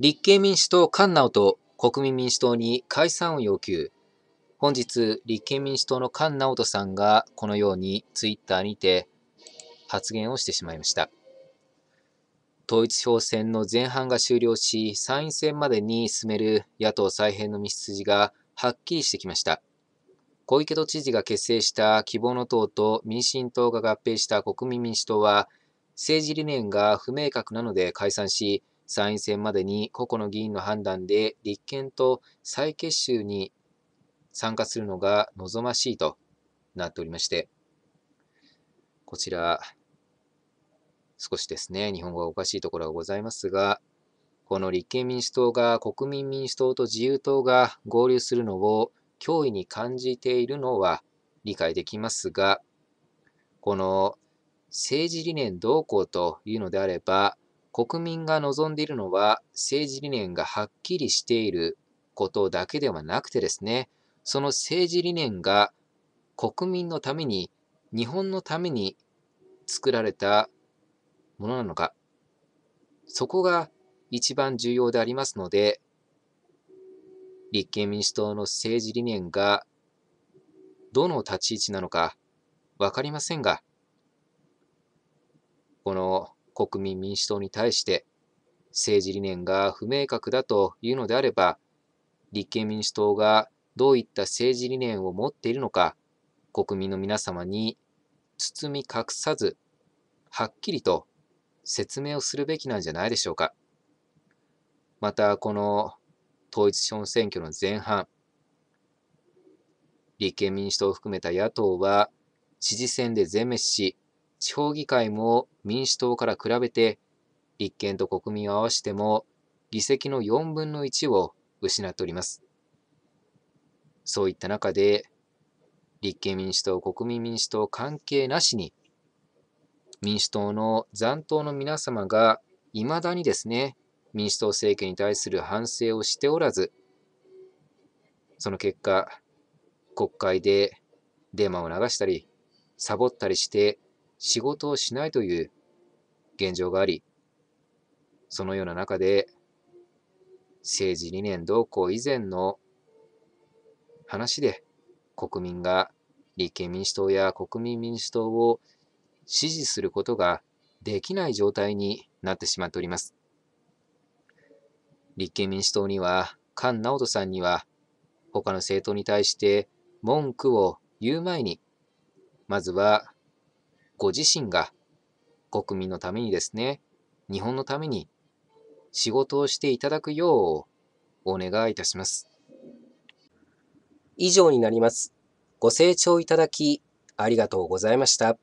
立憲民主党菅直人国民民主党に解散を要求。本日、立憲民主党の菅直人さんがこのようにツイッターにて発言をしてしまいました。統一票選の前半が終了し、参院選までに進める野党再編の道筋がはっきりしてきました。小池都知事が結成した希望の党と民進党が合併した国民民主党は、政治理念が不明確なので解散し、参院選までに個々の議員の判断で立憲と再結集に参加するのが望ましいとなっておりまして、こちら、少しですね、日本語がおかしいところがございますが、この立憲民主党が国民民主党と自由党が合流するのを脅威に感じているのは理解できますが、この政治理念同行というのであれば、国民が望んでいるのは政治理念がはっきりしていることだけではなくてですね、その政治理念が国民のために、日本のために作られたものなのか、そこが一番重要でありますので、立憲民主党の政治理念がどの立ち位置なのかわかりませんが、この国民民主党に対して政治理念が不明確だというのであれば、立憲民主党がどういった政治理念を持っているのか、国民の皆様に包み隠さず、はっきりと説明をするべきなんじゃないでしょうか。また、この統一地方選挙の前半、立憲民主党を含めた野党は、知事選で全滅し、地方議会も民主党から比べて、立憲と国民を合わせても議席の4分の1を失っております。そういった中で、立憲民主党、国民民主党関係なしに、民主党の残党の皆様が、いまだにですね、民主党政権に対する反省をしておらず、その結果、国会でデマを流したり、サボったりして、仕事をしないという現状があり、そのような中で、政治理念同行以前の話で、国民が立憲民主党や国民民主党を支持することができない状態になってしまっております。立憲民主党には、菅直人さんには、他の政党に対して文句を言う前に、まずはご自身が国民のためにですね、日本のために仕事をしていただくようお願いいたします。以上になります。ご清聴いただきありがとうございました。